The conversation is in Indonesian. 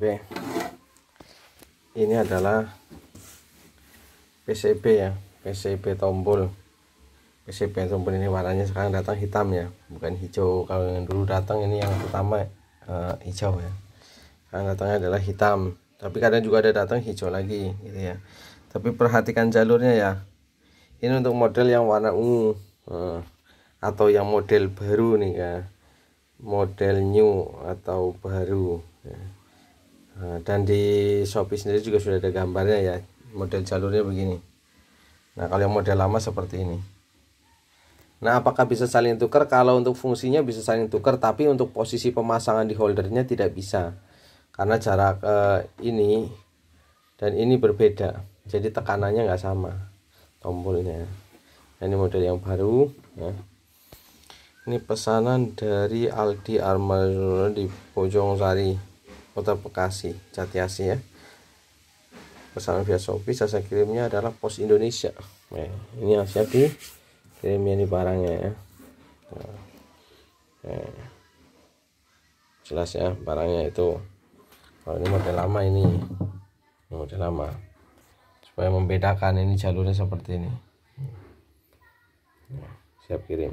Oke. Ini adalah PCB ya, PCB tombol. PCB tombol ini warnanya sekarang datang hitam ya, bukan hijau. Kalau yang dulu datang ini yang pertama uh, hijau ya. Sekarang datangnya adalah hitam. Tapi kadang juga ada datang hijau lagi gitu ya. Tapi perhatikan jalurnya ya. Ini untuk model yang warna ungu. Uh, atau yang model baru nih ya. model new atau baru ya dan di Shopee sendiri juga sudah ada gambarnya ya model jalurnya begini nah kalau yang model lama seperti ini nah apakah bisa saling tukar kalau untuk fungsinya bisa saling tukar tapi untuk posisi pemasangan di holdernya tidak bisa karena jarak eh, ini dan ini berbeda jadi tekanannya nggak sama tombolnya nah, ini model yang baru ya ini pesanan dari Aldi Armadura di Bojong Sari Kota Bekasi, Jatiasi ya. Pesanan via Shopee, saya kirimnya adalah Pos Indonesia. Nah, ini siap di kirimnya ini barangnya ya. Nah, nah, jelas ya barangnya itu. Kalau ini model lama ini, ini model lama. Supaya membedakan ini jalurnya seperti ini. Nah, siap kirim.